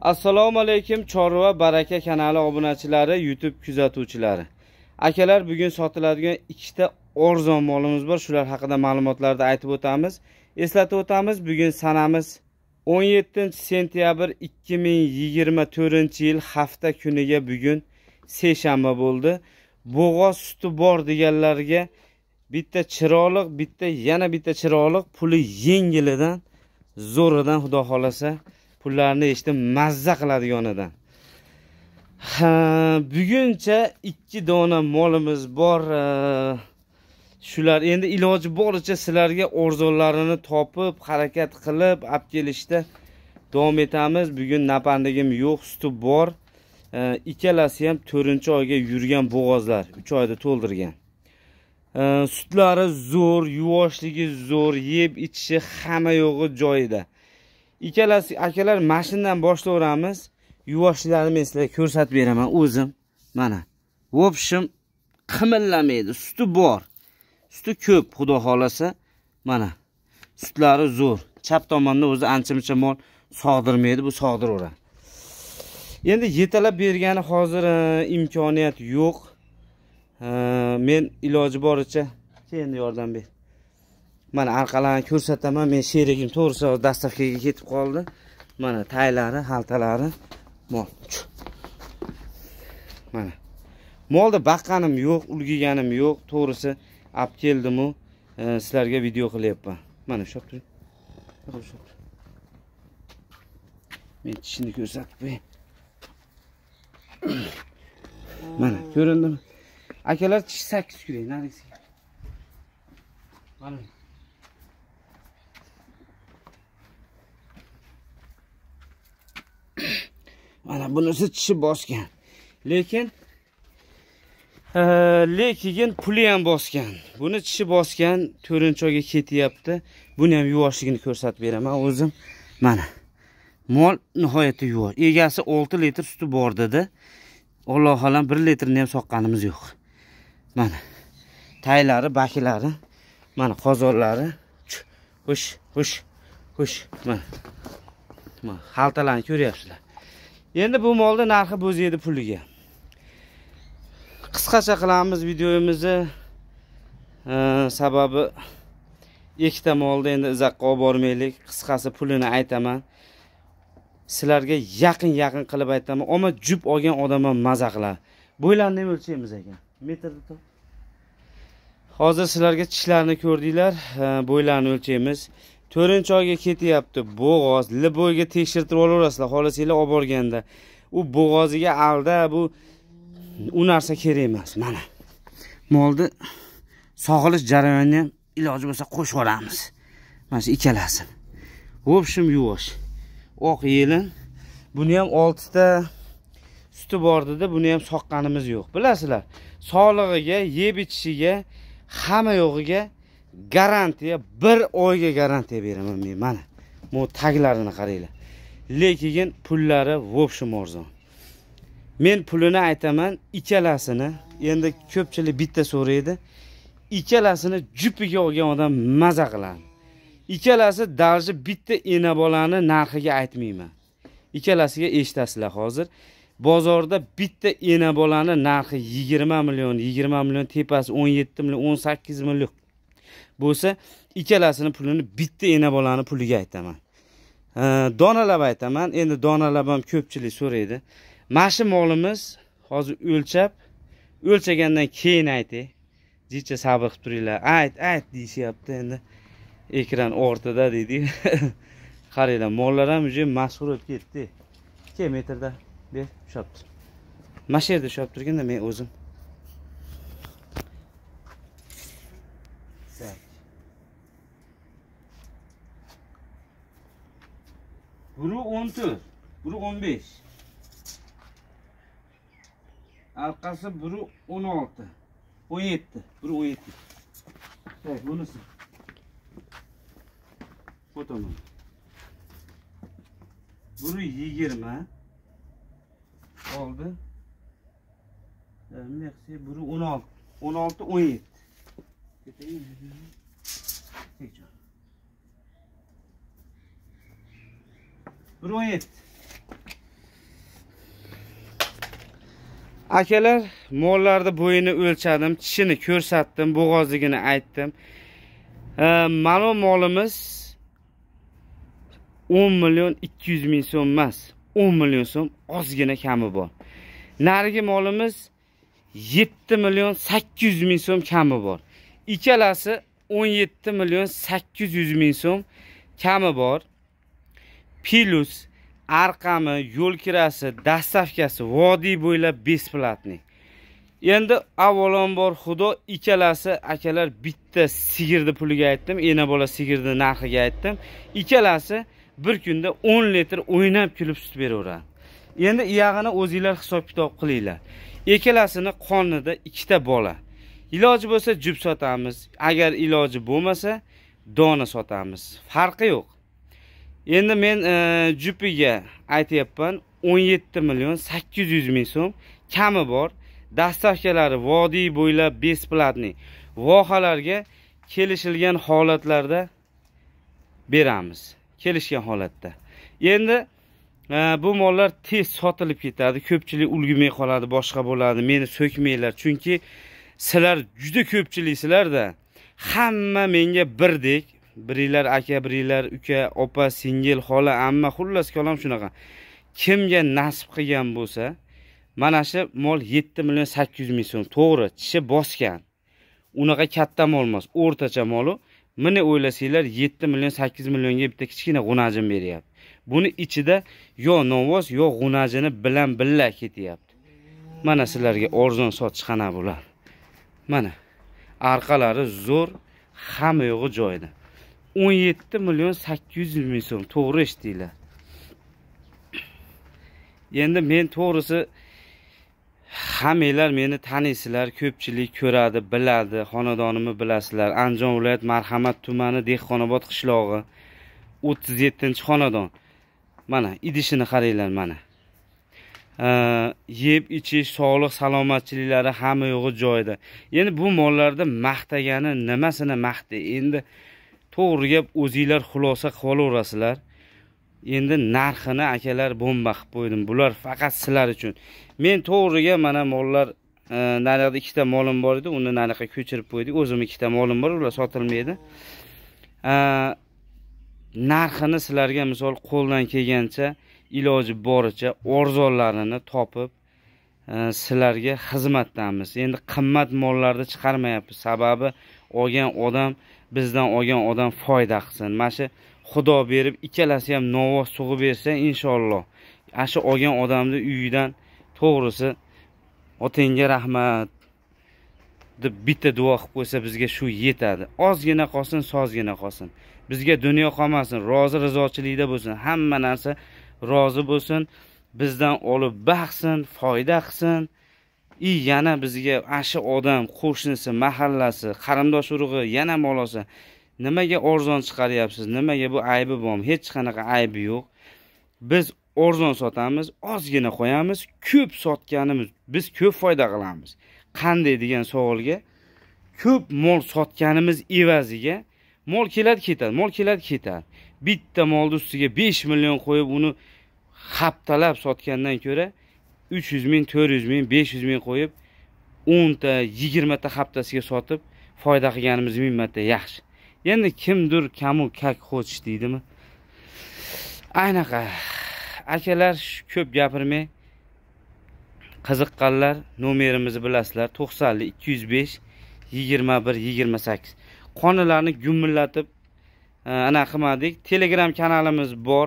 assalomu alaykum chorva baraka kanali obunachilari youtube kuzatuvchilari akalar bugun sotiladigan ikkita arzon molimiz bor shular haqida ma'lumotlarda aytib o'tamiz eslatib o'tamiz bugun sanamiz 17 sentyabr 2024 yil hafta kuniga bugun seshanba bo'ldi bo'g'oz suti bor deganlarga bitta chiroqliq bitta yana bitta chiroqliq puli yengilidan zo'ridan xudo xohlasa pullarni eshitib mazza qiladiganidan ha buguncha ikki dona molimiz bor shular endi iloji boricha sizlarga orzularini topib harakat qilib olib kelishda davom etamiz bugun napandigim yo'q suti bor ikkalasi ham to'rtinchi oyga yurgan bo'g'ozlar uch oyda to'ldirgan sutlari zo'r yuvoshligi zo'r yeb ichishi hamma yo'g'i joyida ikkalasi akalar mashinadan boshlayveramiz yuvoshlarini men sizlarga ko'rsatib beraman o'zim mana в общем qimillamaydi suti bor suti ko'p xudo xohlasa mana sutlari zo'r chap tomonda o'zi ancha muncha mol sog'dirmaydi bu sog'diraveradi endi yetalab bergani hozir e, imkoniyat yo'q e, men iloji boricha sen yordam ber mana orqalarini ko'rsataman men sherigim to'g'risi hozir dastavkaga ketib qoldi mana taylari xaltalari mol mana molni baqqanim yo'q ulgiganim yo'q to'g'risi olib keldimu e, sizlarga video qilyapman mana ushlab turing men tishini ko'rsatib qo'yay mana ko'rindimi akalar tish sakkiz kurak narigisiga mana mana bunisi tishi bosgan lekin e, lekin puli ham bosgan buni tishi bosgan to'rtinchi oyga ketyapti buni ham yuvoshligini ko'rsatib beraman o'zim mana mol nihoyatda yuvosh egasi 6 litr suti bor dedi alloh xolam 1 litrini ham soqqanimiz yo'q mana taylari bakilari mana qozonlari xush xush xush mana mana xaltalarni ko'ryapsizlar endi bu molni narxi bo'zi puliga qisqacha qilamiz videomizni sababi ikkita molni endi izoqqa olib bormaylik qisqasi pulini aytaman sizlarga yaqin yaqin qilib aytaman omma jup olgan odam ham maza qiladi bo'ylarni ham o'lchaymiz ekan metrni top hozir sizlarga tishlarni ko'rdinglar bo'ylarni o'lchaymiz to'rtinchi oyga ketyapti bo'g'oz liboyga tekshirtirib olaverasizlar xohlasanglar olib borganda u bo'g'oziga alda bu u narsa kerak emas mana molni sog'ilish jarayonini ham iloji bo'lsa qo'shib yuboramiz mana shu ikkalasini в общем yuvosh oq yelin buni ham oltita suti bor dedi buni ham soqqanimiz yo'q bilasizlar sog'lig'iga yeb ichishiga hamma yo'g'iga garantiya bir oyga garantiya beraman men mana bu taglarini qaranglar lekin pullari vobshim arzon men pulini aytaman ikkalasini endi ko'pchilik bitta so'raydi ikkalasini jupiga olgan odam maza qiladi ikkalasi даже bitta ena bolani narxiga aytmayman ikkalasiga eshitasizlar hozir bozorda bitta ena bolani narxi yigirma million yigirma million tepasi o'n yetti million o'n sakkiz million bo'lsa ikkalasini pulini bitta ena bolani puliga aytaman donalab aytaman endi donalab ham ko'pchilik so'raydi mana shu molimiz hozir o'lchab o'lchagandan keyin aytay jicha sabr qilib turinglar ayt ayt deyishyapti endi ekran ortida deydi qaranglar mollar ham уже mashhur bo'lib ketdi ikki metrda ber ushlabtur mana shu yerda ushlab turganda men o'zim Yeah. guruh 14 guruh 15 arqasi biri 16 17 biri 17 tak bunisi o'taman biri 20 oldi bunday qilsak 16 16 17 ketaylik tekchor bir o'n yetti akalar mollarni bo'yini o'lchadim tishini ko'rsatdim bo'g'ozligini aytdim e, ma'lum molimiz 10 million 200 yuz ming so'm emas o'n million so'm ozgina kami bor narigi molimiz yetti million sakkiz yuz ming so'm kami bor ikkalasi o'n million sakkiz ming so'm kami bor Pilus arqami, yo'l kirasi, dastavkasi vodiy bo'ylab besplatnik. Endi avvalambor xudo ikkalasi akalar bitta sigirni puliga aytdim, ena bola sigirni narxiga aytdim. Ikkalasi bir kunda 10 litr o'ynab kulib sut beraveradi. Endi iyag'ini o'zinglar hisob kitob qilinglar. Ikkalasini qonida ikkita bola. Iloji bo'lsa jub sotamiz, agar iloji bo'lmasa dona sotamiz. Farqi yo'q. endi men e, jupiga aytayapman 17 million 800 ming so'm kami bor dastavkalari vodiy bo'ylab besplatni vohalarga kelishilgan holatlarda beramiz kelishgan holatda endi e, bu mollar tez sotilib ketadi ko'pchilik ulgimay qoladi boshqa bo'ladi meni so'kmanglar chunki sizlar juda ko'pchiliksizlar-da. hamma menga birdek biringlar aka biringlar uka opa singil xola amma xullas kalom shunaqa kimga nasib qilgan bo'lsa mana shu mol yetti million sakkiz yuz ming so'm to'g'ri tishi bosgan unaqa katta mol emas o'rtacha molu mini o'ylasanglar yetti million sakkiz millionga bitta kichkina g'unajin beryapti buni ichida yo novvoz yo g'unajini bilan birga ketyapti mana sizlarga arzon sotish qanaqa bular mana arqalari zo'r hamma yog'i joyida 17 yetti million sakkiz ming so'm to'g'ri eshitdinglar endi men to'g'risi hammanglar meni taniysizlar ko'pchilik ko'radi biladi xonadonimni bilasizlar andijon viloyat marhamat tumani dehqonobod qishlog'i 37 yettinchi xonadon mana idishini qaranglar mana yeb ichish sog'liq salomatchiliklari hamma yo'g'i joyida endi bu mollarda maqtagani nimasini maqta endi to'g'ri gap o'zinglar xulosa qilaverasizlar endi narxini akalar bomba qilib qo'ydim bular faqat sizlar uchun men to'g'riga mana mollar e, naryoqda ikkita molim bor edi uni naryoqqa ko'chirib qo'ydik o'zimni ikkita molim bor ular sotilmaydi e, narxini sizlarga misol qo'ldan kelgancha iloji boricha arzonlarini topib e, sizlarga xizmatdamiz endi qimmat mollarni chiqarmayapmiz sababi olgan odam bizdan olgan odam foyda qilsin mana shu xudo berib ikkalasi ham novvoz sug'ib bersa inshaalloh ana shu olgan odamni uyidan to'g'risi otangga rahmat deb bitta duo qilib qo'ysa bizga shu yetadi ozgina qolsin sozgina qolsin bizga dunyo qolmasin rozi rizochilikda bo'lsin hamma narsa rozi bo'lsin bizdan olib baxsin foyda qilsin и yana bizga asha odam qo'shnisi mahallasi qarindosh urug'i yana molosi nimaga arzon chiqaryapsiz nimaga bu aybi bormi hech qanaqa aybi yo'q biz arzon sotamiz ozgina qo'yamiz ko'p sotganimiz biz ko'p foyda qilamiz qanday degan savolga ko'p mol sotganimiz evaziga mol keladi ketadi mol keladi ketadi bitta molni ustiga besh million qo'yib uni haftalab sotgandan ko'ra 300 ming 400 ming 500 ming qo'yib 10 ta 20 ta haftasiga sotib foyda qilganimiz ming marta yaxshi endi kimdir kamu kak xo'sh deydimi aynaqa akalar ko'p gapirmang qiziqqanlar nomerimizni bilasizlar to'qsonli ikki yuz besh yigirma bir yigirma sakkiz qonilarni gumillatib e, anaqa qilmadik telegram kanalimiz bor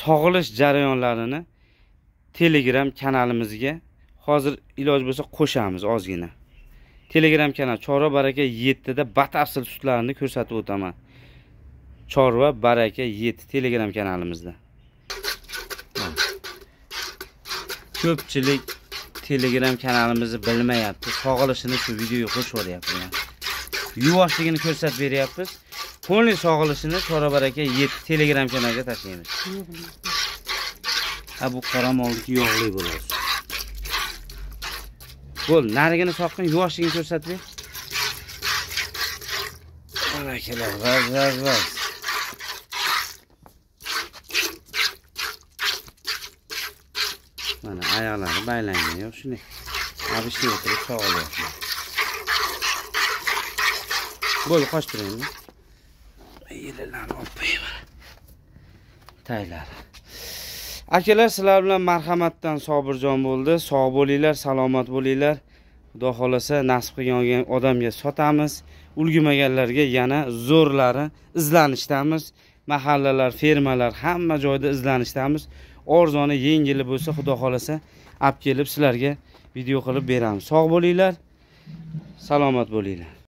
sog'ilish jarayonlarini telegram kanalimizga hozir iloj bo'lsa qo'shamiz ozgina telegram kanal chorva baraka yettida batafsil sutlarni ko'rsatib o'taman chorva baraka yetti telegram kanalimizda ko'pchilik telegram kanalimizni bilmayapti sog'ilishini shu videoga qo'shib yuboryaptilar yuvoshligini ko'rsatib beryapmiz полный sog'ilishini chorva baraka yetti telegram kanaliga tashlaymiz bu qoramolniki yog'li bo'ladi bo'ldi narigini soqqin yuvishligini ko'rsatib be mana oyoqlari baylangan yo'q shunday abishga o'tirib sog'ilyapti bo'ldi qochib turinglar yelilarni olib qo'yaman taglari akalar sizlar bilan marhamatdan sobirjon bo'ldi sog' bo'linglar salomat bo'linglar xudo xohlasa nasib qilgan odamga sotamiz ulgimaganlarga yana zo'rlari izlanishdamiz mahallalar fermalar hamma joyda izlanishdamiz orzoni yengili bo'lsa xudo xohlasa olib kelib sizlarga video qilib beramiz sog' bo'linglar salomat bo'linglar